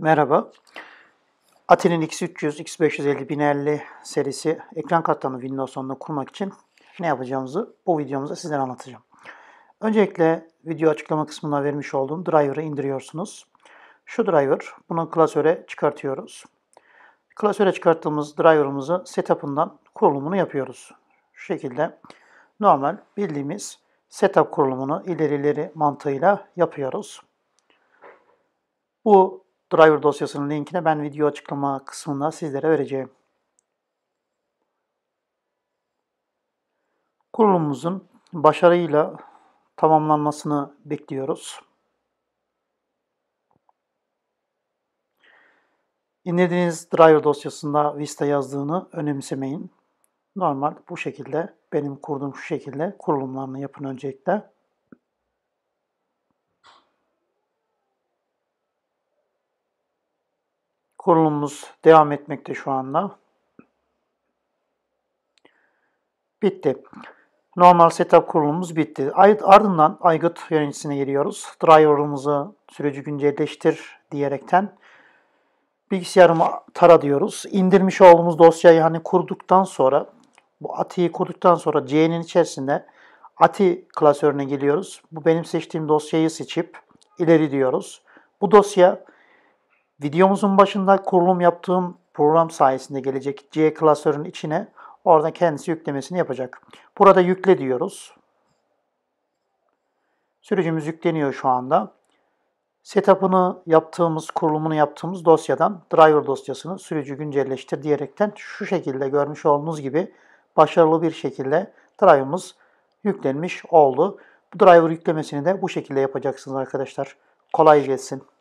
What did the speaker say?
Merhaba. Atin'in X300, X550, 1050 serisi ekran kartlarını Windows 10'da kurmak için ne yapacağımızı bu videomuzda sizlere anlatacağım. Öncelikle video açıklama kısmına vermiş olduğum driver'ı indiriyorsunuz. Şu driver, bunu klasöre çıkartıyoruz. Klasöre çıkarttığımız driver'ımızı setup'ından kurulumunu yapıyoruz. Şu şekilde normal bildiğimiz setup kurulumunu ileri ileri mantığıyla yapıyoruz. Bu driver dosyasının linkini ben video açıklama kısmında sizlere vereceğim. Kurulumumuzun başarıyla tamamlanmasını bekliyoruz. İndirdiğiniz driver dosyasında Vista yazdığını önemsemeyin. Normal bu şekilde benim kurduğum şu şekilde kurulumlarını yapın öncelikle. Kurulumumuz devam etmekte şu anda. Bitti. Normal setup kurulumumuz bitti. Ardından aygıt yöneticisine giriyoruz. Driver'ımızı sürücü güncelleştir diyerekten bilgisayarımı tara diyoruz. İndirmiş olduğumuz dosyayı hani kurduktan sonra bu ATI'yi kurduktan sonra C'nin içerisinde ATI klasörüne geliyoruz. Bu benim seçtiğim dosyayı seçip ileri diyoruz. Bu dosya Videomuzun başında kurulum yaptığım program sayesinde gelecek C klasörün içine orada kendisi yüklemesini yapacak. Burada yükle diyoruz. Sürücümüz yükleniyor şu anda. Setup'ını yaptığımız, kurulumunu yaptığımız dosyadan driver dosyasını sürücü güncelleştir diyerekten şu şekilde görmüş olduğunuz gibi başarılı bir şekilde driver'ımız yüklenmiş oldu. Bu driver yüklemesini de bu şekilde yapacaksınız arkadaşlar. Kolay gelsin.